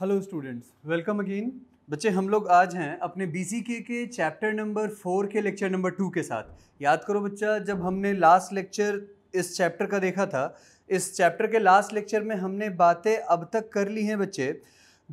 Hello students welcome again बच्चे हम लोग आज हैं अपने बीसीके के चैप्टर नंबर फोर के लेक्चर नंबर टू के साथ याद करो बच्चा जब हमने लास्ट लेक्चर इस चैप्टर का देखा था इस चैप्टर के लास्ट लेक्चर में हमने बातें अब तक कर ली हैं बच्चे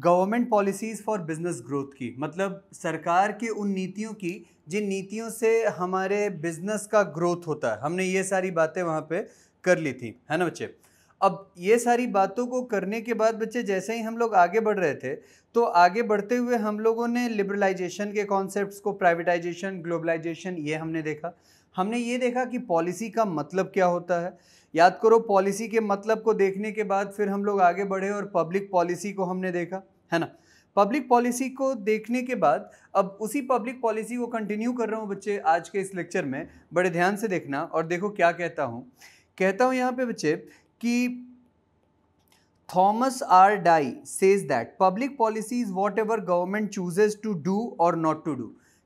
government policies for business growth की मतलब सरकार की उन नीतियों की जिन नीतियों से हमारे बिजनेस का ग्रोथ होता है हमने ये सारी बातें वहाँ पर कर ली थी है ना बच्चे अब ये सारी बातों को करने के बाद बच्चे जैसे ही हम लोग आगे बढ़ रहे थे तो आगे बढ़ते हुए हम लोगों ने लिबरलाइजेशन के कॉन्सेप्ट्स को प्राइवेटाइजेशन ग्लोबलाइजेशन ये हमने देखा हमने ये देखा कि पॉलिसी का मतलब क्या होता है याद करो पॉलिसी के मतलब को देखने के बाद फिर हम लोग आगे बढ़े और पब्लिक पॉलिसी को हमने देखा है ना पब्लिक पॉलिसी को देखने के बाद अब उसी पब्लिक पॉलिसी को कंटिन्यू कर रहा हूँ बच्चे आज के इस लेक्चर में बड़े ध्यान से देखना और देखो क्या कहता हूँ कहता हूँ यहाँ पे बच्चे कि R Dye says that public policy is whatever government chooses to do और नॉट टू डू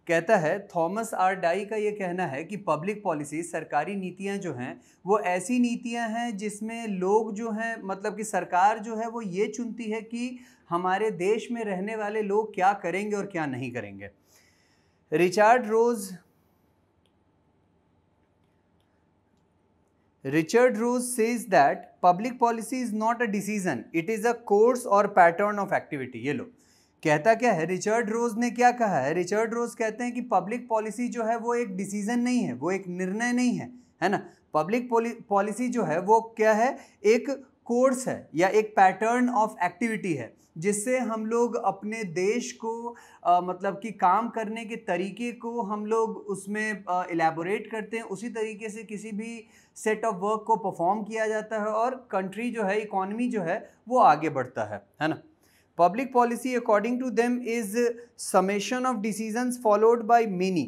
कहता है थॉमस आर डाई का ये कहना है कि पब्लिक पॉलिसी सरकारी नीतियाँ जो हैं वो ऐसी नीतियाँ हैं जिसमें लोग जो हैं मतलब कि सरकार जो है वो ये चुनती है कि हमारे देश में रहने वाले लोग क्या करेंगे और क्या नहीं करेंगे Richard Rose Richard Rose says that public policy is not a decision, it is a course or pattern of activity. ये लो कहता क्या है रिचर्ड रोज ने क्या कहा है रिचर्ड रोज कहते हैं कि पब्लिक पॉलिसी जो है वो एक डिसीजन नहीं है वो एक निर्णय नहीं है है ना पब्लिक पॉलिसी जो है वो क्या है एक कोर्स है या एक पैटर्न ऑफ एक्टिविटी है जिससे हम लोग अपने देश को आ, मतलब कि काम करने के तरीके को हम लोग उसमें इलेबोरेट करते हैं उसी तरीके से किसी भी सेट ऑफ वर्क को परफॉर्म किया जाता है और कंट्री जो है इकॉनमी जो है वो आगे बढ़ता है है ना public policy according to them is summation of decisions followed by many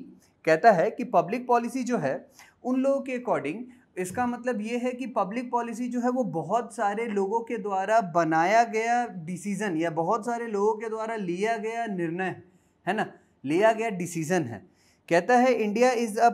कहता है कि पब्लिक पॉलिसी जो है उन लोगों के अकॉर्डिंग इसका मतलब ये है कि पब्लिक पॉलिसी जो है वो बहुत सारे लोगों के द्वारा बनाया गया डिसीज़न या बहुत सारे लोगों के द्वारा लिया गया निर्णय है ना लिया गया डिसीज़न है कहता है India is a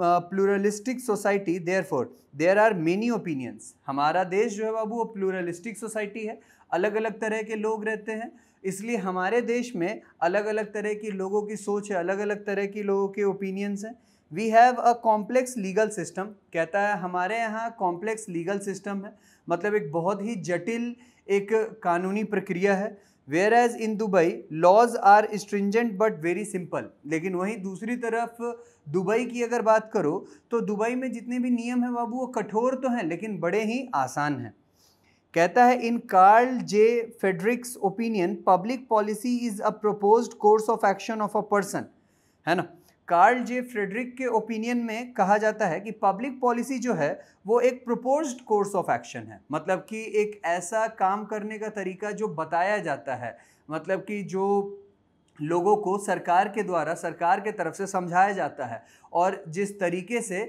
pluralistic society therefore there are many opinions हमारा देश जो है बाबू वो प्लूरलिस्टिक सोसाइटी है अलग अलग तरह के लोग रहते हैं इसलिए हमारे देश में अलग अलग तरह की लोगों की सोच है अलग अलग तरह की लोगों के ओपिनियंस हैं we have a complex legal system कहता है हमारे यहाँ कॉम्प्लेक्स लीगल सिस्टम है मतलब एक बहुत ही जटिल एक कानूनी प्रक्रिया है whereas in Dubai laws are stringent but very simple लेकिन वहीं दूसरी तरफ दुबई की अगर बात करो तो दुबई में जितने भी नियम हैं बाबू वो कठोर तो हैं लेकिन बड़े ही आसान हैं कहता है in Carl J Friedrich's opinion public policy is a proposed course of action of a person है ना कार्ल जे फ्रेडरिक के ओपिनियन में कहा जाता है कि पब्लिक पॉलिसी जो है वो एक प्रपोज्ड कोर्स ऑफ एक्शन है मतलब कि एक ऐसा काम करने का तरीका जो बताया जाता है मतलब कि जो लोगों को सरकार के द्वारा सरकार के तरफ से समझाया जाता है और जिस तरीके से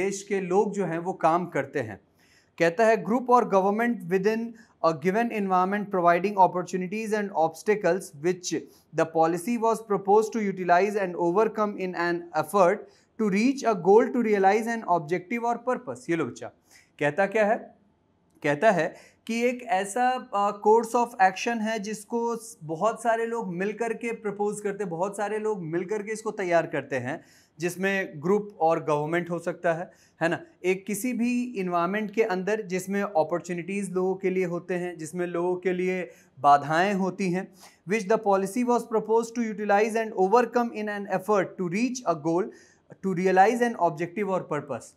देश के लोग जो हैं वो काम करते हैं कहता है ग्रुप और government within a given environment providing opportunities and obstacles which the policy was proposed to utilize and overcome in an effort to reach a goal to realize an objective or purpose ye lo bachcha kehta kya hai kehta hai कि एक ऐसा course of action है जिसको बहुत सारे लोग मिलकर के प्रपोज करते बहुत सारे लोग मिलकर के इसको तैयार करते हैं जिसमें ग्रुप और गवर्नमेंट हो सकता है है ना एक किसी भी इन्वामेंट के अंदर जिसमें अपॉर्चुनिटीज़ लोगों के लिए होते हैं जिसमें लोगों के लिए बाधाएं होती हैं which the policy was propose to utilise and overcome in an effort to reach a goal to realise an objective or purpose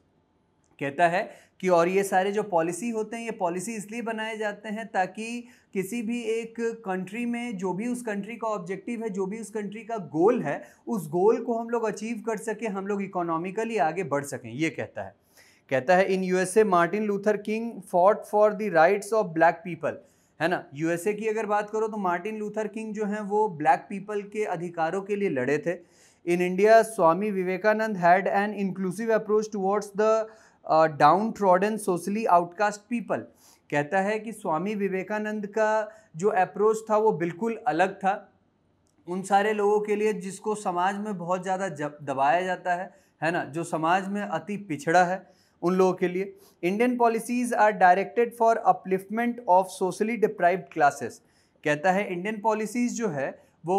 कहता है कि और ये सारे जो पॉलिसी होते हैं ये पॉलिसी इसलिए बनाए जाते हैं ताकि किसी भी एक कंट्री में जो भी उस कंट्री का ऑब्जेक्टिव है जो भी उस कंट्री का गोल है उस गोल को हम लोग अचीव कर सकें हम लोग इकोनॉमिकली आगे बढ़ सकें ये कहता है कहता है in USA Martin Luther King fought for the rights of black people है ना यूएसए की अगर बात करो तो मार्टिन लूथर किंग जो हैं वो ब्लैक पीपल के अधिकारों के लिए लड़े थे in India Swami Vivekananda had an inclusive approach towards the downtrodden socially outcast people कहता है कि स्वामी विवेकानंद का जो अप्रोच था वो बिल्कुल अलग था उन सारे लोगों के लिए जिसको समाज में बहुत ज़्यादा दबाया जाता है है ना जो समाज में अति पिछड़ा है उन लोगों के लिए Indian policies are directed for upliftment of socially deprived classes कहता है इंडियन पॉलिसीज़ जो है वो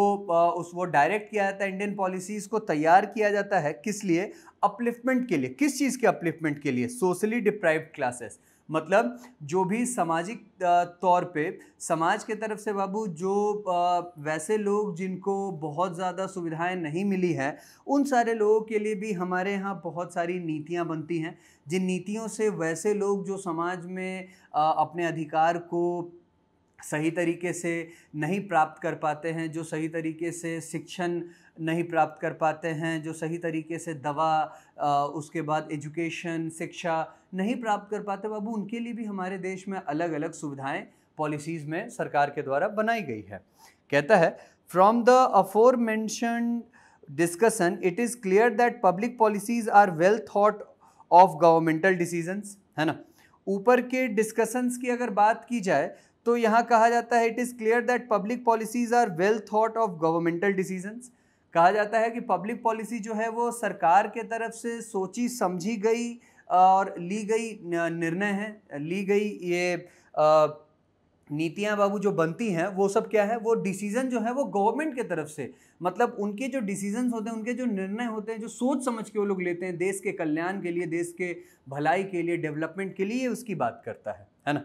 उस वो डायरेक्ट किया जाता है इंडियन पॉलिसीज़ को तैयार किया जाता है किस लिए अपलिफ्टमेंट के लिए किस चीज़ के अपलिफ्टमेंट के लिए सोशली डिप्राइव्ड क्लासेस मतलब जो भी सामाजिक तौर पे समाज के तरफ से बाबू जो वैसे लोग जिनको बहुत ज़्यादा सुविधाएं नहीं मिली है उन सारे लोगों के लिए भी हमारे यहाँ बहुत सारी नीतियाँ बनती हैं जिन नीतियों से वैसे लोग जो समाज में अपने अधिकार को सही तरीके से नहीं प्राप्त कर पाते हैं जो सही तरीके से शिक्षण नहीं प्राप्त कर पाते हैं जो सही तरीके से दवा उसके बाद एजुकेशन शिक्षा नहीं प्राप्त कर पाते बाबू उनके लिए भी हमारे देश में अलग अलग सुविधाएं पॉलिसीज़ में सरकार के द्वारा बनाई गई है कहता है from the aforementioned discussion it is clear that public policies are well thought of governmental decisions है ना ऊपर के डिस्कशंस की अगर बात की जाए तो यहाँ कहा जाता है it is clear that public policies are well thought of governmental decisions कहा जाता है कि पब्लिक पॉलिसी जो है वो सरकार के तरफ से सोची समझी गई और ली गई निर्णय है ली गई ये नीतियाँ बाबू जो बनती हैं वो सब क्या है वो डिसीज़न जो है वो गवर्नमेंट के तरफ से मतलब उनके जो डिसीजंस होते हैं उनके जो निर्णय होते हैं जो सोच समझ के वो लोग लेते हैं देश के कल्याण के लिए देश के भलाई के लिए डेवलपमेंट के लिए उसकी बात करता है है ना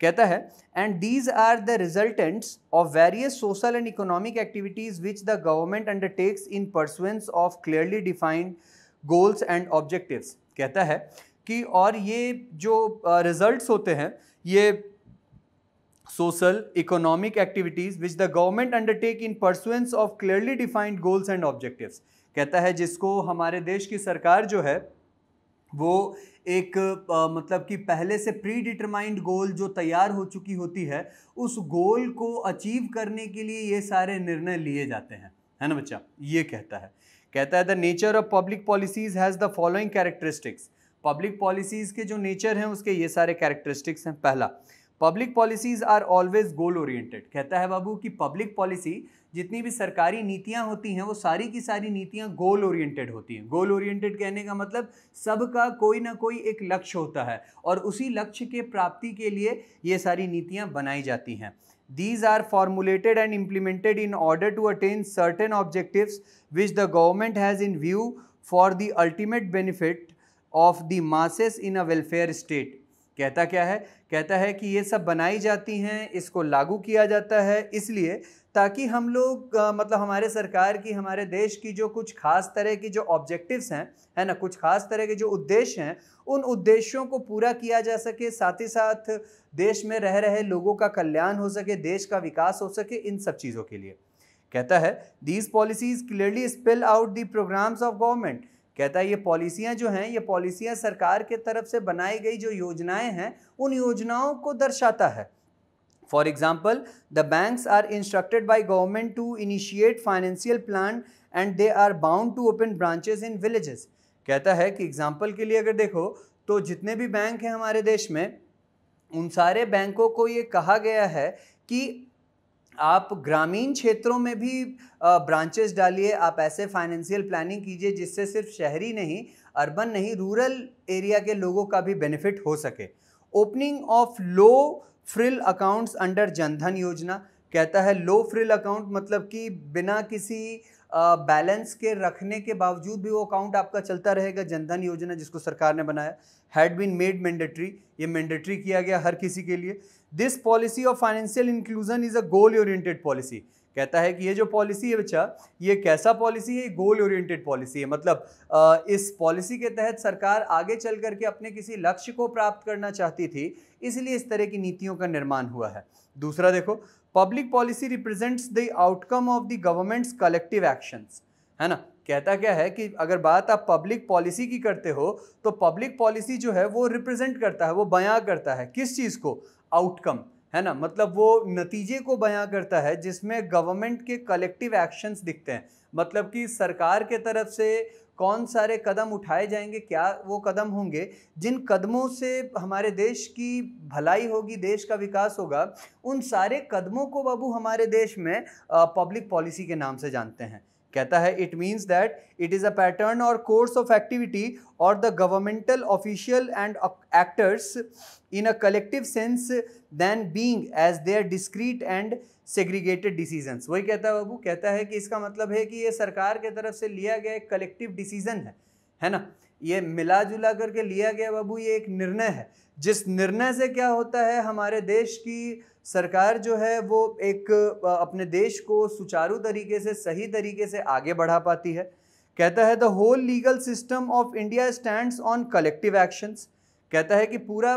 कहता है and these are the resultants of various social and economic activities which the government undertakes in pursuance of clearly defined goals and objectives कहता है कि और ये जो रिजल्ट्स होते हैं ये social economic activities which the government undertake in pursuance of clearly defined goals and objectives कहता है जिसको हमारे देश की सरकार जो है वो एक आ, मतलब कि पहले से प्री डिटरमाइंड गोल जो तैयार हो चुकी होती है उस गोल को अचीव करने के लिए ये सारे निर्णय लिए जाते हैं है ना बच्चा ये कहता है कहता है the nature of public policies has the following characteristics public policies के जो नेचर हैं उसके ये सारे कैरेक्टरिस्टिक्स हैं पहला public policies are always goal oriented कहता है बाबू कि पब्लिक पॉलिसी जितनी भी सरकारी नीतियाँ होती हैं वो सारी की सारी नीतियाँ गोल ओरिएंटेड होती हैं गोल ओरिएंटेड कहने का मतलब सब का कोई ना कोई एक लक्ष्य होता है और उसी लक्ष्य के प्राप्ति के लिए ये सारी नीतियाँ बनाई जाती हैं these are formulated and implemented in order to attain certain objective which the government has in view for the ultimate benefit of the masses in a welfare state कहता क्या है कहता है कि ये सब बनाई जाती हैं इसको लागू किया जाता है इसलिए ताकि हम लोग मतलब हमारे सरकार की हमारे देश की जो कुछ खास तरह की जो ऑब्जेक्टिव्स हैं है ना कुछ खास तरह के जो उद्देश्य हैं उन उद्देश्यों को पूरा किया जा सके साथ ही साथ देश में रह रहे लोगों का कल्याण हो सके देश का विकास हो सके इन सब चीज़ों के लिए कहता है these policies clearly spell out the programmes of government कहता है ये पॉलिसियाँ जो हैं ये पॉलिसियाँ सरकार के तरफ से बनाई गई जो योजनाएं हैं उन योजनाओं को दर्शाता है for example the banks are instructed by government to initiate financial plan and they are bound to open branches in villages कहता है कि एग्जाम्पल के लिए अगर देखो तो जितने भी बैंक हैं हमारे देश में उन सारे बैंकों को ये कहा गया है कि आप ग्रामीण क्षेत्रों में भी ब्रांचेस डालिए आप ऐसे फाइनेंशियल प्लानिंग कीजिए जिससे सिर्फ शहरी नहीं अर्बन नहीं रूरल एरिया के लोगों का भी बेनिफिट हो सके opening of low frill accounts under Jan Dhan योजना कहता है लो फ्रिल अकाउंट मतलब कि बिना किसी बैलेंस के रखने के बावजूद भी वो अकाउंट आपका चलता रहेगा जनधन योजना जिसको सरकार ने बनाया हैड बीन मेड मैंडेटरी ये मैंडेटरी किया गया हर किसी के लिए this policy of financial inclusion is a goal oriented policy कहता है कि ये जो पॉलिसी है बच्चा ये कैसा पॉलिसी है गोल ओरिएंटेड पॉलिसी है मतलब इस पॉलिसी के तहत सरकार आगे चल करके अपने किसी लक्ष्य को प्राप्त करना चाहती थी इसलिए इस तरह की नीतियों का निर्माण हुआ है दूसरा देखो public policy represents the outcome of the government's collective actions है ना कहता क्या है कि अगर बात आप पब्लिक पॉलिसी की करते हो तो पब्लिक पॉलिसी जो है वो रिप्रेजेंट करता है वो बयां करता है किस चीज़ को आउटकम है ना मतलब वो नतीजे को बयां करता है जिसमें गवर्नमेंट के कलेक्टिव एक्शंस दिखते हैं मतलब कि सरकार के तरफ से कौन सारे कदम उठाए जाएंगे क्या वो कदम होंगे जिन कदमों से हमारे देश की भलाई होगी देश का विकास होगा उन सारे कदमों को बाबू हमारे देश में पब्लिक पॉलिसी के नाम से जानते हैं कहता है it means that it is a pattern or course of activity or the governmental official and actors in a collective sense than being as their discrete and segregated decision वही कहता है बाबू कहता है कि इसका मतलब है कि ये सरकार के तरफ से लिया गया एक कलेक्टिव डिसीजन है है ना ये मिला जुला करके लिया गया बाबू ये एक निर्णय है जिस निर्णय से क्या होता है हमारे देश की सरकार जो है वो एक अपने देश को सुचारू तरीके से सही तरीके से आगे बढ़ा पाती है कहता है the whole legal system of India stands on collective actions कहता है कि पूरा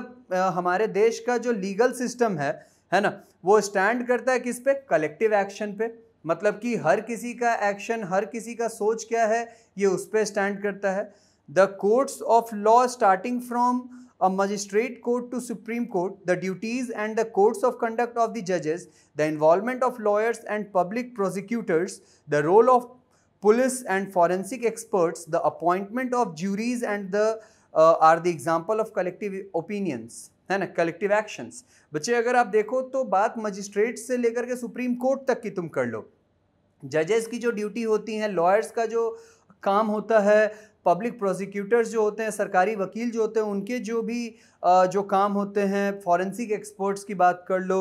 हमारे देश का जो लीगल सिस्टम है है ना वो स्टैंड करता है किस पे कलेक्टिव एक्शन पे मतलब कि हर किसी का एक्शन हर किसी का सोच क्या है ये उस पर स्टैंड करता है the courts of law starting from a magistrate court to Supreme Court, the duties and the course of conduct of the judges, the involvement of lawyers and public prosecutors, the role of police and forensic experts, the appointment of juries and the uh, are the example of collective opinions है ना collective actions. बच्चे अगर आप देखो तो बात magistrate से लेकर के सुप्रीम कोर्ट तक की तुम कर लो जजेस की जो ड्यूटी होती है लॉयर्स का जो काम होता है पब्लिक प्रोसिक्यूटर्स जो होते हैं सरकारी वकील जो होते हैं उनके जो भी जो काम होते हैं फॉरेंसिक एक्सपर्ट्स की बात कर लो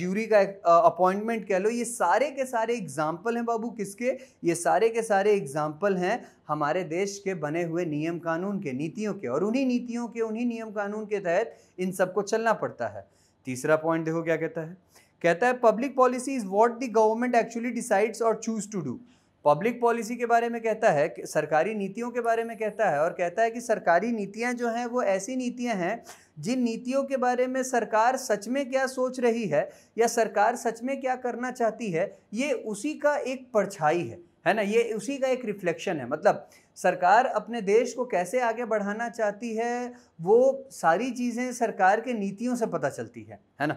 ज्यूरी का अपॉइंटमेंट कह लो ये सारे के सारे एग्जाम्पल हैं बाबू किसके ये सारे के सारे एग्जाम्पल हैं हमारे देश के बने हुए नियम कानून के नीतियों के और उन्हीं नीतियों के उन्हीं नियम कानून के तहत इन सबको चलना पड़ता है तीसरा पॉइंट देखो क्या कहता है कहता है public policy is what the government actually decides or choose to do public policy के बारे में कहता है कि सरकारी नीतियों के बारे में कहता है और कहता है कि सरकारी नीतियां जो हैं वो ऐसी नीतियां हैं जिन नीतियों के बारे में सरकार सच में क्या सोच रही है या सरकार सच में क्या करना चाहती है ये उसी का एक परछाई है है ना ये उसी का एक रिफ्लेक्शन है मतलब सरकार अपने देश को कैसे आगे बढ़ाना चाहती है वो सारी चीज़ें सरकार के नीतियों से पता चलती है है ना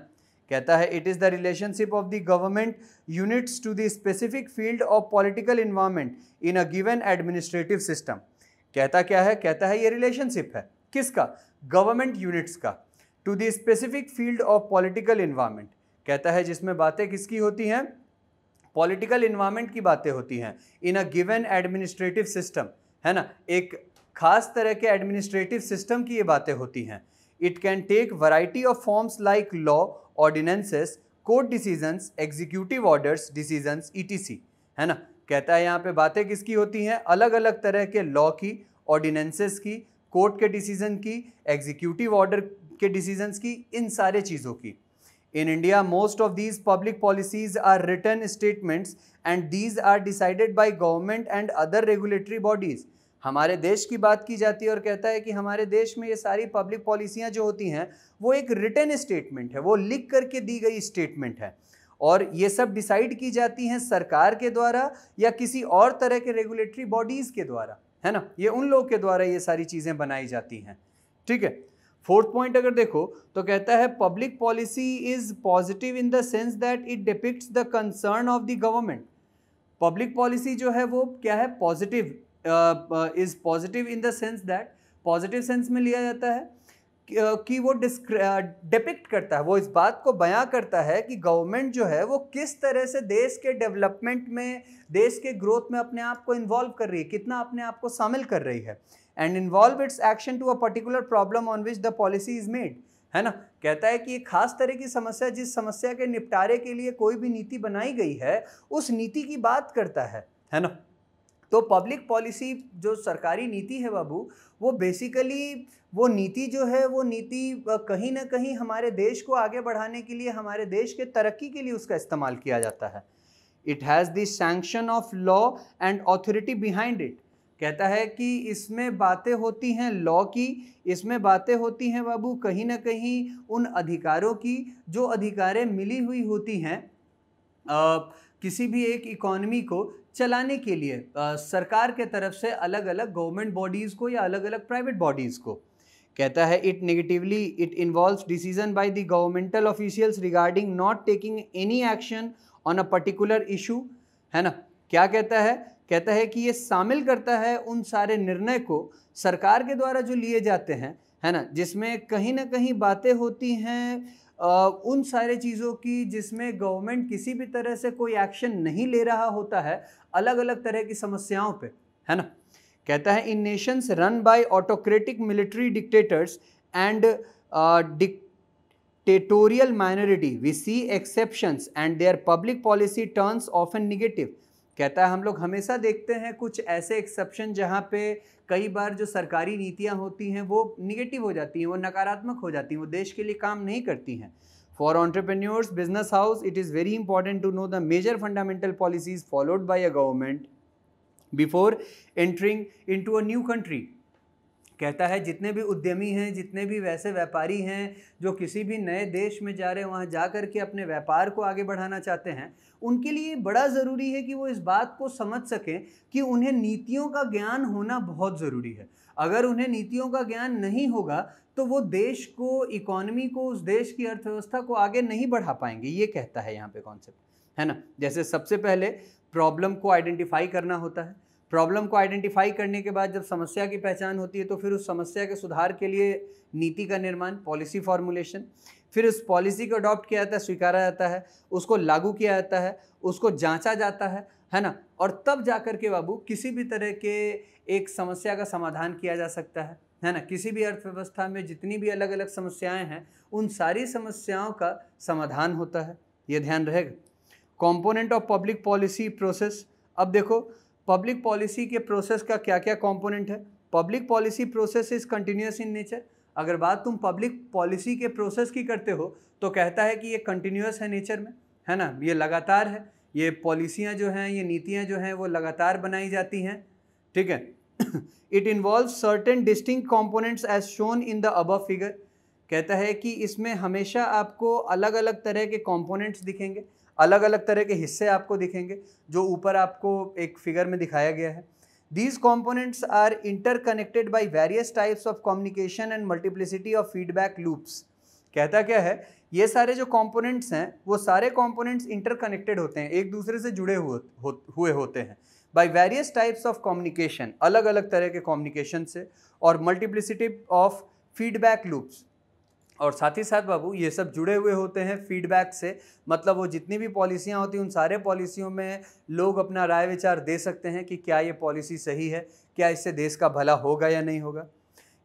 कहता है it is the relationship of the government units to the specific field of political environment in a given administrative system कहता क्या है कहता है ये रिलेशनशिप है किसका गवर्नमेंट यूनिट्स का to the specific field of political environment कहता है जिसमें बातें किसकी होती हैं पॉलिटिकल इन्वायरमेंट की बातें होती हैं in a given administrative system है ना एक खास तरह के एडमिनिस्ट्रेटिव सिस्टम की ये बातें होती हैं it can take variety of forms like law ordinances court decisions executive orders decisions सी है ना कहता है यहाँ पे बातें किसकी होती हैं अलग अलग तरह के लॉ की ऑर्डिनेंसेस की कोर्ट के डिसीजन की एग्जीक्यूटिव ऑर्डर के डिसीजंस की इन सारे चीज़ों की in India most of these public policies are written statements and these are decided by government and other regulatory bodies हमारे देश की बात की जाती है और कहता है कि हमारे देश में ये सारी पब्लिक पॉलिसियाँ जो होती हैं वो एक रिटर्न स्टेटमेंट है वो लिख करके दी गई स्टेटमेंट है और ये सब डिसाइड की जाती हैं सरकार के द्वारा या किसी और तरह के रेगुलेटरी बॉडीज़ के द्वारा है ना ये उन लोगों के द्वारा ये सारी चीज़ें बनाई जाती हैं ठीक है फोर्थ पॉइंट अगर देखो तो कहता है public policy is positive in the sense that it depicts the concern of the government public policy जो है वो क्या है positive is positive in the sense that positive sense में लिया जाता है कि वो डिपिक्ट करता है वो इस बात को बयां करता है कि गवर्नमेंट जो है वो किस तरह से देश के डेवलपमेंट में देश के ग्रोथ में अपने आप को इन्वॉल्व कर रही है कितना अपने आप को शामिल कर रही है and involve its action to a particular problem on which the policy is made है ना कहता है कि ये खास तरह की समस्या जिस समस्या के निपटारे के लिए कोई भी नीति बनाई गई है उस नीति की बात करता है है ना तो पब्लिक पॉलिसी जो सरकारी नीति है बाबू वो बेसिकली वो नीति जो है वो नीति कहीं ना कहीं हमारे देश को आगे बढ़ाने के लिए हमारे देश के तरक्की के लिए उसका इस्तेमाल किया जाता है it has the sanction of law and authority behind it कहता है कि इसमें बातें होती हैं लॉ की इसमें बातें होती हैं बाबू कहीं ना कहीं उन अधिकारों की जो अधिकारें मिली हुई होती हैं किसी भी एक इकोनमी को चलाने के लिए आ, सरकार के तरफ से अलग अलग गवर्नमेंट बॉडीज़ को या अलग अलग प्राइवेट बॉडीज़ को कहता है it negatively it involves decision by the governmental officials regarding not taking any action on a particular issue है ना क्या कहता है कहता है कि ये शामिल करता है उन सारे निर्णय को सरकार के द्वारा जो लिए जाते हैं है ना जिसमें कहीं ना कहीं बातें होती हैं उन सारे चीज़ों की जिसमें गवर्नमेंट किसी भी तरह से कोई एक्शन नहीं ले रहा होता है अलग अलग तरह की समस्याओं पे है ना कहता है in nations run by autocratic military dictators and dictatorial minority we see exceptions and their public policy turns an negative कहता है हम लोग हमेशा देखते हैं कुछ ऐसे एक्सेप्शन जहाँ पे कई बार जो सरकारी नीतियाँ होती हैं वो निगेटिव हो जाती हैं वो नकारात्मक हो जाती हैं वो देश के लिए काम नहीं करती हैं for entrepreneurs business house it is very important to know the major fundamental policies followed by a government before entering into a new country कहता है जितने भी उद्यमी हैं जितने भी वैसे व्यापारी हैं जो किसी भी नए देश में जा रहे हैं वहाँ जा कर के अपने व्यापार को आगे बढ़ाना चाहते हैं उनके लिए बड़ा ज़रूरी है कि वो इस बात को समझ सकें कि उन्हें नीतियों का ज्ञान होना बहुत ज़रूरी है अगर उन्हें नीतियों का ज्ञान नहीं होगा तो वो देश को इकोनॉमी को उस देश की अर्थव्यवस्था को आगे नहीं बढ़ा पाएंगे ये कहता है यहाँ पे कॉन्सेप्ट है ना जैसे सबसे पहले प्रॉब्लम को आइडेंटिफाई करना होता है प्रॉब्लम को आइडेंटिफाई करने के बाद जब समस्या की पहचान होती है तो फिर उस समस्या के सुधार के लिए नीति का निर्माण पॉलिसी फॉर्मुलेशन फिर उस पॉलिसी को अडॉप्ट किया जाता है स्वीकारा जाता है उसको लागू किया जाता है उसको जांचा जाता है है ना और तब जा कर के बाबू किसी भी तरह के एक समस्या का समाधान किया जा सकता है है ना किसी भी अर्थव्यवस्था में जितनी भी अलग अलग समस्याएं हैं उन सारी समस्याओं का समाधान होता है ये ध्यान रहेगा component of public policy process अब देखो पब्लिक पॉलिसी के प्रोसेस का क्या क्या कॉम्पोनेंट है public policy process is continuous in nature अगर बात तुम पब्लिक पॉलिसी के प्रोसेस की करते हो तो कहता है कि ये कंटिन्यूस है नेचर में है ना ये लगातार है ये पॉलिसियाँ जो हैं ये नीतियाँ जो हैं वो लगातार बनाई जाती हैं ठीक है it involve certain distinct components as shown in the above figure कहता है कि इसमें हमेशा आपको अलग अलग तरह के कॉम्पोनेंट्स दिखेंगे अलग अलग तरह के हिस्से आपको दिखेंगे जो ऊपर आपको एक फिगर में दिखाया गया है these components are interconnected by various types of communication and multiplicity of feedback loops कहता क्या है ये सारे जो कॉम्पोनेंट्स हैं वो सारे कॉम्पोनेंट्स इंटरकनेक्टेड होते हैं एक दूसरे से जुड़े हुए हो, हुए होते हैं by various types of communication अलग अलग तरह के कम्युनिकेशन से और मल्टीप्लिसिटी ऑफ फीडबैक लूप्स और साथ ही साथ बाबू ये सब जुड़े हुए होते हैं फीडबैक से मतलब वो जितनी भी पॉलिसियाँ होती हैं उन सारे पॉलिसियों में लोग अपना राय विचार दे सकते हैं कि क्या ये पॉलिसी सही है क्या इससे देश का भला होगा या नहीं होगा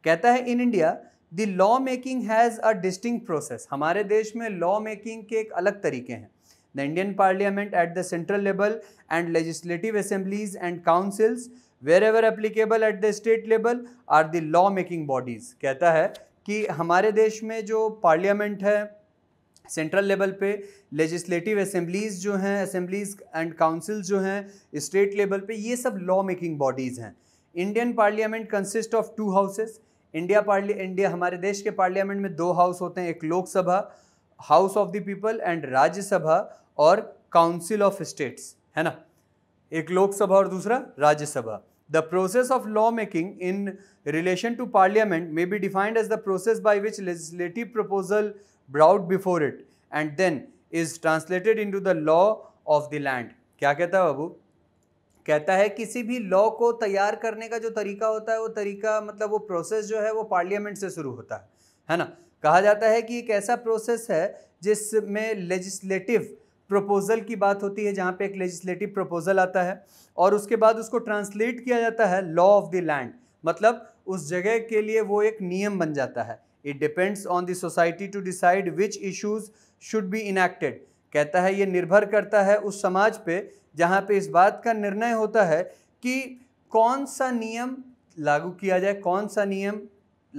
कहता है in India the law making has a distinct process हमारे देश में लॉ मेकिंग के एक अलग तरीके हैं the Indian parliament at the central level and legislative assemblies and councils wherever applicable at the state level are the law making bodies कहता है कि हमारे देश में जो पार्लियामेंट है सेंट्रल लेवल पे लेजिस्लेटिव असेंबलीज़ जो हैं असेंबलीज़ एंड काउंसिल्स जो हैं स्टेट लेवल पे ये सब लॉ मेकिंग बॉडीज़ हैं Indian parliament consist of two houses India पार्ली इंडिया हमारे देश के पार्लियामेंट में दो हाउस होते हैं एक Lok Sabha house of the people and Rajya Sabha और काउंसिल ऑफ स्टेट्स है ना एक लोकसभा और दूसरा Rajya Sabha The process of lawmaking in relation to parliament may be defined as the process by which legislative proposal brought before it and then is translated into the law of the land. क्या कहता है बाबू कहता है किसी भी law को तैयार करने का जो तरीका होता है वो तरीका मतलब वो प्रोसेस जो है वो पार्लियामेंट से शुरू होता है है ना कहा जाता है कि एक ऐसा प्रोसेस है जिसमें लेजिस्लेटिव प्रपोज़ल की बात होती है जहाँ पे एक लेजिस्लेटिव प्रपोज़ल आता है और उसके बाद उसको ट्रांसलेट किया जाता है लॉ ऑफ द लैंड मतलब उस जगह के लिए वो एक नियम बन जाता है it depends on the society to decide which issues should be enacted कहता है ये निर्भर करता है उस समाज पे जहाँ पे इस बात का निर्णय होता है कि कौन सा नियम लागू किया जाए कौन सा नियम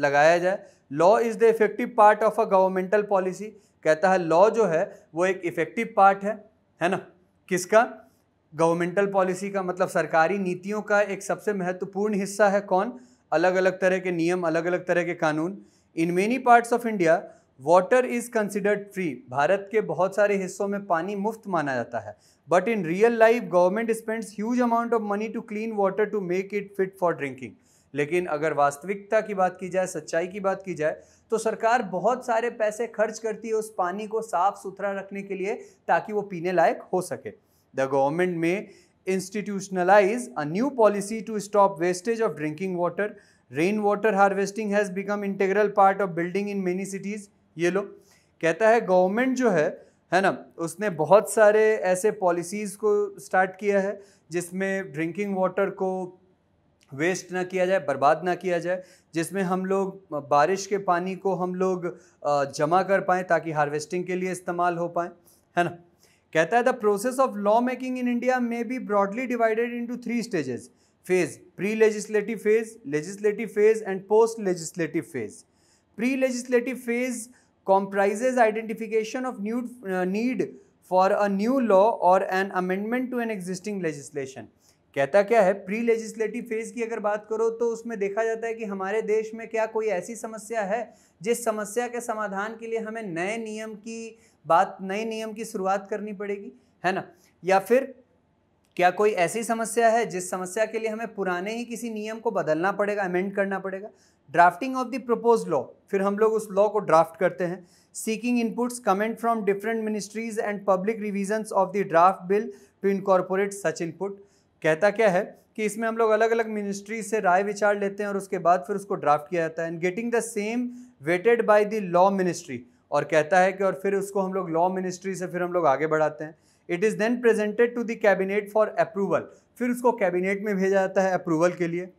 लगाया जाए law is the effective part of a governmental policy कहता है लॉ जो है वो एक इफ़ेक्टिव पार्ट है है ना किसका गवर्नमेंटल पॉलिसी का मतलब सरकारी नीतियों का एक सबसे महत्वपूर्ण हिस्सा है कौन अलग अलग तरह के नियम अलग अलग तरह के कानून in many parts of India water is considered free Bharat के बहुत सारे हिस्सों में पानी मुफ्त माना जाता है but in real life government spends huge amount of money to clean water to make it fit for drinking लेकिन अगर वास्तविकता की बात की जाए सच्चाई की बात की जाए तो सरकार बहुत सारे पैसे खर्च करती है उस पानी को साफ सुथरा रखने के लिए ताकि वो पीने लायक हो सके the government may institutionalise a new policy to stop wastage of drinking water rain water harvesting has become integral part of building in many cities ये लो कहता है गवर्नमेंट जो है है ना उसने बहुत सारे ऐसे पॉलिसीज़ को स्टार्ट किया है जिसमें ड्रिंकिंग वाटर को वेस्ट ना किया जाए बर्बाद ना किया जाए जिसमें हम लोग बारिश के पानी को हम लोग जमा कर पाएँ ताकि हार्वेस्टिंग के लिए इस्तेमाल हो पाएँ है ना कहता है the process of law making in India may be broadly divided into three stages phase pre legislative phase legislative phase and post legislative phase pre legislative phase comprises identification of new need for a new law और an amendment to an existing legislation कहता क्या है pre legislative phase की अगर बात करो तो उसमें देखा जाता है कि हमारे देश में क्या कोई ऐसी समस्या है जिस समस्या के समाधान के लिए हमें नए नियम की बात नए नियम की शुरुआत करनी पड़ेगी है ना या फिर क्या कोई ऐसी समस्या है जिस समस्या के लिए हमें पुराने ही किसी नियम को बदलना पड़ेगा अमेंड करना पड़ेगा drafting of the propose law फिर हम लोग उस लॉ को ड्राफ्ट करते हैं seeking inputs comment from different ministries and public revisions of the draft bill to incorporate such input कहता क्या है कि इसमें हम लोग अलग अलग मिनिस्ट्री से राय विचार लेते हैं और उसके बाद फिर उसको ड्राफ्ट किया जाता है and getting the same vetted by the law ministry और कहता है कि और फिर उसको हम लोग लॉ मिनिस्ट्री से फिर हम लोग आगे बढ़ाते हैं it is then presented to the cabinet for approval फिर उसको कैबिनेट में भेजा जाता है अप्रूवल के लिए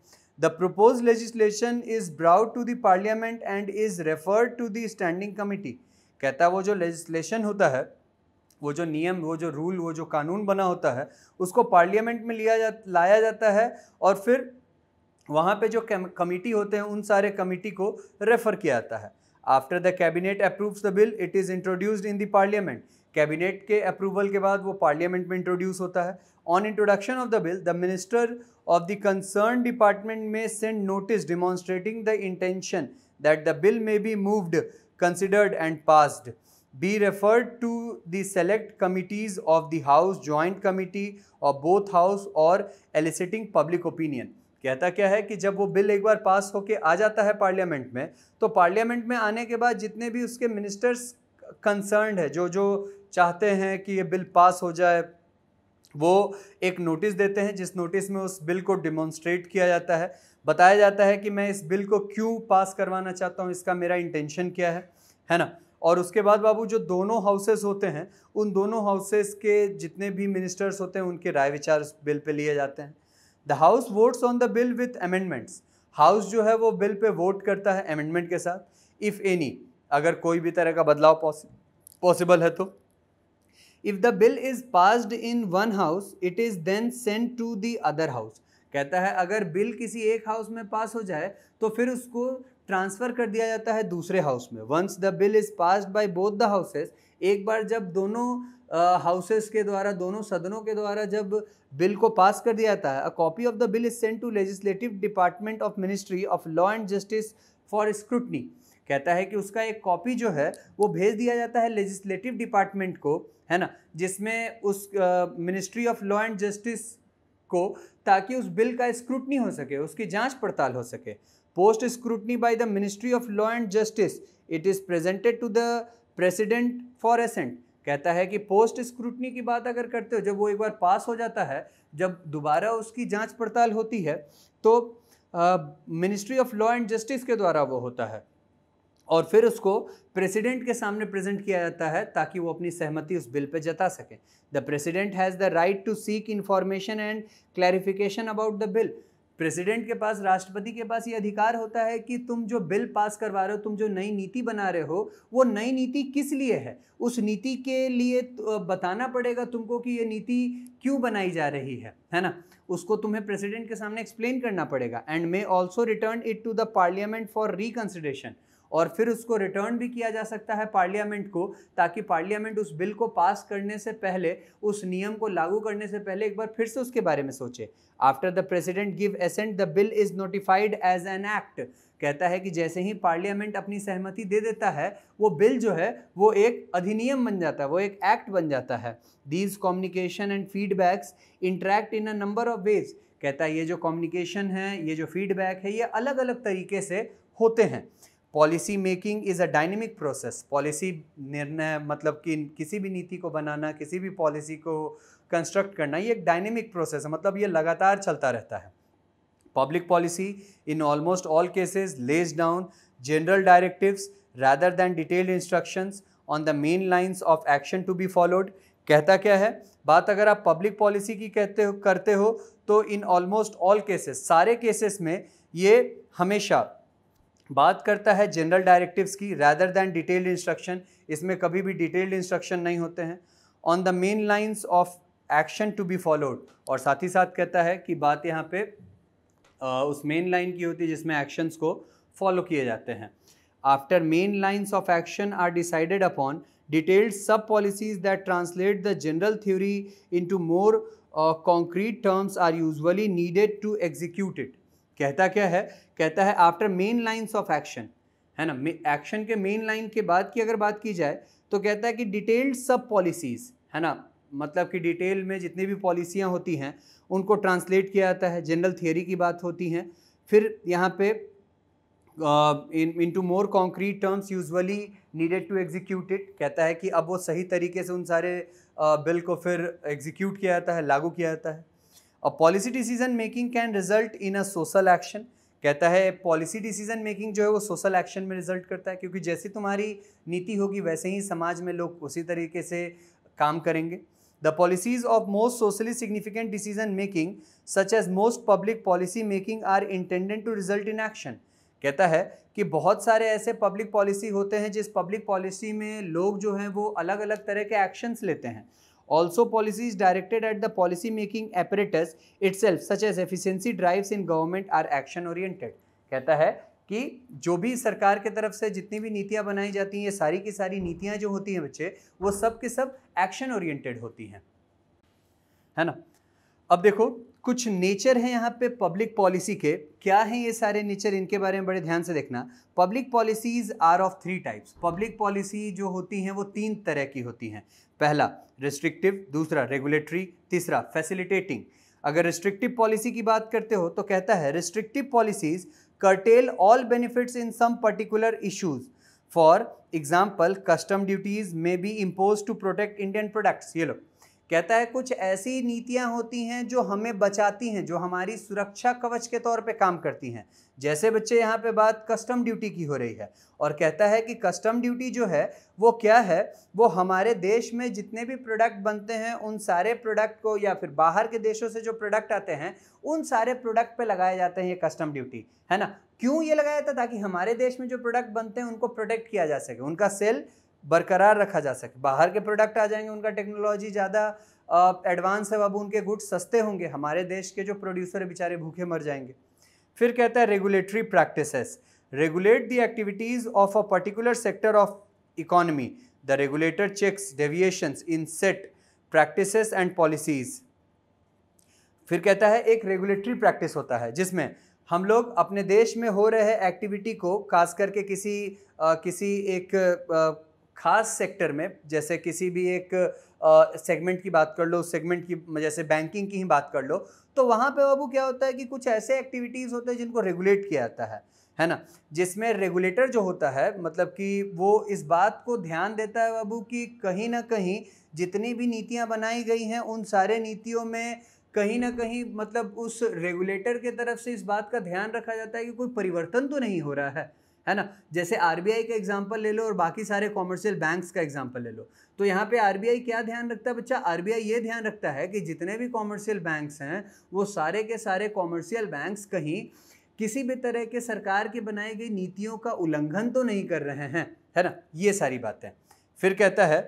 the propose legislation is brought to the parliament and is referred to the standing committee कहता है वो जो लेजिस्लेशन होता है वो जो नियम वो जो रूल वो जो कानून बना होता है उसको पार्लियामेंट में लिया जा लाया जाता है और फिर वहाँ पे जो कमेटी होते हैं उन सारे कमेटी को रेफ़र किया जाता है after the cabinet approves the bill it is introduced in the parliament cabinet के अप्रूवल के बाद वो पार्लियामेंट में इंट्रोड्यूस होता है on introduction of the bill the minister of the concern department may send notice demonstrating the intention that the bill may be moved considered and passed be referred to the select committees of the house joint committee of both house or eliciting public opinion कहता क्या है कि जब वो bill एक बार पास होके आ जाता है पार्लियामेंट में तो पार्लियामेंट में आने के बाद जितने भी उसके मिनिस्टर्स कंसर्न है जो जो चाहते हैं कि ये बिल पास हो जाए वो एक नोटिस देते हैं जिस नोटिस में उस बिल को डिमॉन्स्ट्रेट किया जाता है बताया जाता है कि मैं इस बिल को क्यों पास करवाना चाहता हूँ इसका मेरा इंटेंशन क्या है है ना और उसके बाद बाबू जो दोनों हाउसेस होते हैं उन दोनों हाउसेस के जितने भी मिनिस्टर्स होते हैं उनके राय विचार उस बिल पे लिए जाते हैं the house votes on the bill with amendments house जो है वो बिल पे वोट करता है अमेंडमेंट के साथ इफ़ एनी अगर कोई भी तरह का बदलाव पॉसिबल है तो if the bill is passed in one house it is then send to the other house कहता है अगर बिल किसी एक हाउस में पास हो जाए तो फिर उसको ट्रांसफ़र कर दिया जाता है दूसरे हाउस में once the bill is pass by both the houses एक बार जब दोनों हाउसेस के द्वारा दोनों सदनों के द्वारा जब बिल को पास कर दिया जाता है a copy of the bill is sent to legislative department of ministry of law and justice for scrutiny कहता है कि उसका एक कॉपी जो है वो भेज दिया जाता है लेजिस्लेटिव डिपार्टमेंट को है ना जिसमें उस ministry of law and justice को ताकि उस बिल का स्क्रूटनी हो सके उसकी जांच पड़ताल हो सके post scrutiny by the ministry of law and justice it is presented to the president for assent कहता है कि पोस्ट स्क्रूटनी की बात अगर करते हो जब वो एक बार पास हो जाता है जब दोबारा उसकी जांच पड़ताल होती है तो ministry of law and justice के द्वारा वो होता है और फिर उसको प्रेसिडेंट के सामने प्रेजेंट किया जाता है ताकि वो अपनी सहमति उस बिल पे जता सके the president has the right to seek information and clarification about the bill president के पास राष्ट्रपति के पास ये अधिकार होता है कि तुम जो बिल पास करवा रहे हो तुम जो नई नीति बना रहे हो वो नई नीति किस लिए है उस नीति के लिए तो, बताना पड़ेगा तुमको कि ये नीति क्यों बनाई जा रही है है ना उसको तुम्हें प्रेसिडेंट के सामने एक्सप्लेन करना पड़ेगा and may also return it to the parliament for reconsideration और फिर उसको रिटर्न भी किया जा सकता है पार्लियामेंट को ताकि पार्लियामेंट उस बिल को पास करने से पहले उस नियम को लागू करने से पहले एक बार फिर से उसके बारे में सोचे after the president give assent the bill is notified as an act कहता है कि जैसे ही पार्लियामेंट अपनी सहमति दे देता है वो बिल जो है वो एक अधिनियम बन जाता है वो एक एक्ट बन जाता है these communication and feedbacks interact in a number of ways कहता है ये जो कम्युनिकेशन है ये जो फीडबैक है ये अलग अलग तरीके से होते हैं policy making is a dynamic process policy निर्णय मतलब कि किसी भी नीति को बनाना किसी भी पॉलिसी को कंस्ट्रक्ट करना ये एक डायनेमिक प्रोसेस है मतलब ये लगातार चलता रहता है public policy in almost all cases lays down general directives rather than detailed instruction on the main lines of action to be followed कहता क्या है बात अगर आप पब्लिक पॉलिसी की कहते हो करते हो तो इन ऑलमोस्ट ऑल केसेस सारे केसेस में ये हमेशा बात करता है जनरल डायरेक्टिव्स की रैदर दैन डिटेल्ड इंस्ट्रक्शन इसमें कभी भी डिटेल्ड इंस्ट्रक्शन नहीं होते हैं on the main lines of action to be followed और साथ ही साथ कहता है कि बात यहाँ पे आ, उस मेन लाइन की होती है जिसमें एक्शंस को फॉलो किए जाते हैं after main lines of action are decided upon detailed sub policies that translate the general theory into more concrete terms are usually needed to execute it कहता क्या है कहता है after main lines of action है ना action के main line के बाद की अगर बात की जाए तो कहता है कि डिटेल्ड सब पॉलिसीज़ है ना मतलब कि डिटेल में जितनी भी पॉलिसियाँ होती हैं उनको ट्रांसलेट किया जाता है जनरल थियोरी की बात होती हैं फिर यहाँ पे into more concrete terms usually needed to execute it कहता है कि अब वो सही तरीके से उन सारे बिल uh, को फिर एग्जीक्यूट किया जाता है लागू किया जाता है और policy decision making can result in a social action कहता है पॉलिसी डिसीजन मेकिंग जो है वो सोशल एक्शन में रिजल्ट करता है क्योंकि जैसी तुम्हारी नीति होगी वैसे ही समाज में लोग उसी तरीके से काम करेंगे the policies of most socially significant decision making such as most public policy making are intended to result in action कहता है कि बहुत सारे ऐसे पब्लिक पॉलिसी होते हैं जिस पब्लिक पॉलिसी में लोग जो हैं वो अलग अलग तरह के एक्शंस लेते हैं Also, policies directed at the policy making apparatus itself, such as efficiency drives in government, are action oriented. कहता है कि जो भी सरकार के तरफ से जितनी भी नीतियाँ बनाई जाती हैं ये सारी की सारी नीतियाँ जो होती हैं बच्चे वो सब के सब एक्शन ओरिएंटेड होती हैं है ना अब देखो कुछ नेचर हैं यहाँ पे पब्लिक पॉलिसी के क्या हैं ये सारे नेचर इनके बारे में बड़े ध्यान से देखना public policies are of three types public policy जो होती हैं वो तीन तरह की होती हैं पहला रिस्ट्रिक्टिव दूसरा रेगुलेटरी तीसरा फैसिलिटेटिंग अगर रिस्ट्रिक्टिव पॉलिसी की बात करते हो तो कहता है restrictive policies curtail all benefits in some particular issues for example custom duties may be impose to protect Indian products ये लो कहता है कुछ ऐसी नीतियां होती हैं जो हमें बचाती हैं जो हमारी सुरक्षा कवच के तौर पे काम करती हैं जैसे बच्चे यहाँ पे बात कस्टम ड्यूटी की हो रही है और कहता है कि कस्टम ड्यूटी जो है वो क्या है वो हमारे देश में जितने भी प्रोडक्ट बनते हैं उन सारे प्रोडक्ट को या फिर बाहर के देशों से जो प्रोडक्ट आते हैं उन सारे प्रोडक्ट पे लगाए जाते हैं ये कस्टम ड्यूटी है ना क्यों ये लगाया जाता ताकि हमारे देश में जो प्रोडक्ट बनते हैं उनको प्रोटेक्ट किया जा सके उनका सेल बरकरार रखा जा सके बाहर के प्रोडक्ट आ जाएंगे उनका टेक्नोलॉजी ज़्यादा एडवांस है अब उनके गुड्स सस्ते होंगे हमारे देश के जो प्रोड्यूसर बेचारे भूखे मर जाएंगे फिर कहता है regulatory practices regulate the activities of a particular sector of economy the regulator checks deviations in set practices and policies फिर कहता है एक रेगुलेटरी प्रैक्टिस होता है जिसमें हम लोग अपने देश में हो रहे एक्टिविटी को खास करके किसी आ, किसी एक आ, खास सेक्टर में जैसे किसी भी एक सेगमेंट की बात कर लो उस सेगमेंट की जैसे बैंकिंग की ही बात कर लो तो वहाँ पे बाबू क्या होता है कि कुछ ऐसे एक्टिविटीज़ होते हैं जिनको रेगुलेट किया जाता है है ना जिसमें रेगुलेटर जो होता है मतलब कि वो इस बात को ध्यान देता है बाबू कि कहीं ना कहीं जितनी भी नीतियाँ बनाई गई हैं उन सारे नीतियों में कहीं ना कहीं मतलब उस रेगुलेटर के तरफ से इस बात का ध्यान रखा जाता है कि कोई परिवर्तन तो नहीं हो रहा है है ना जैसे आरबीआई का एग्जाम्पल ले लो और बाकी सारे कॉमर्शियल बैंक्स का एग्जाम्पल ले लो तो यहाँ पे आरबीआई क्या ध्यान रखता है बच्चा आरबीआई ये ध्यान रखता है कि जितने भी कॉमर्शियल बैंक्स हैं वो सारे के सारे कॉमर्शियल बैंक्स कहीं किसी भी तरह के सरकार की बनाई गई नीतियों का उल्लंघन तो नहीं कर रहे हैं है ना ये सारी बातें फिर कहता है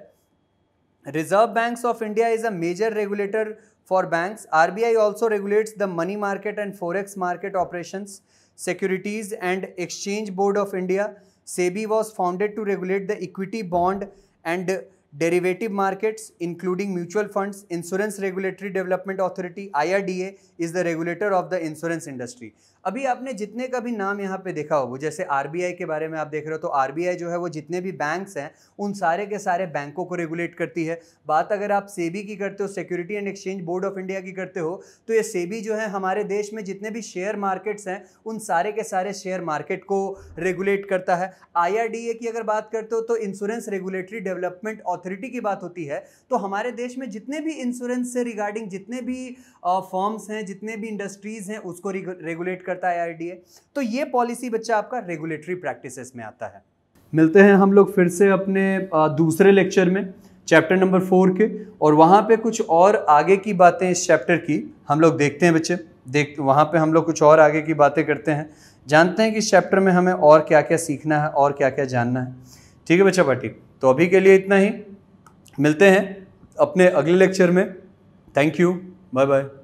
reserve banks of India is a major regulator for banks R B I also regulates the money market and forex market operations. Securities and Exchange Board of India, SEBI was founded to regulate the equity bond and derivative markets including mutual funds insurance regulatory development authority irda is the regulator of the insurance industry अभी आपने जितने का भी नाम यहाँ पे देखा हो जैसे आर के बारे में आप देख रहे हो तो आर जो है वो जितने भी बैंक्स हैं उन सारे के सारे बैंकों को रेगुलेट करती है बात अगर आप सेबी की करते हो security and exchange board of India की करते हो तो ये सेबी जो है हमारे देश में जितने भी शेयर मार्केट्स हैं उन सारे के सारे शेयर मार्केट को रेगुलेट करता है आई की अगर बात करते हो तो इंश्योरेंस रेगुलेटरी डेवलपमेंट अथॉरिटी की बात होती है तो हमारे देश में जितने भी इंश्योरेंस से रिगार्डिंग जितने भी फॉर्म्स हैं जितने भी इंडस्ट्रीज़ हैं उसको रेगुलेट कर करता है आईआरडीए तो ये पॉलिसी बच्चा आपका रेगुलेटरी प्रैक्टिसेस में आता है मिलते हैं हम लोग फिर से अपने दूसरे लेक्चर में चैप्टर नंबर फोर के और वहाँ पे कुछ और आगे की बातें इस चैप्टर की हम लोग देखते हैं बच्चे देख वहाँ पे हम लोग कुछ और आगे की बातें करते हैं जानते हैं कि इस चैप्टर में हमें और क्या क्या सीखना है और क्या क्या जानना है ठीक है बच्चा पाटी तो अभी के लिए इतना ही मिलते हैं अपने अगले लेक्चर में थैंक यू बाय बाय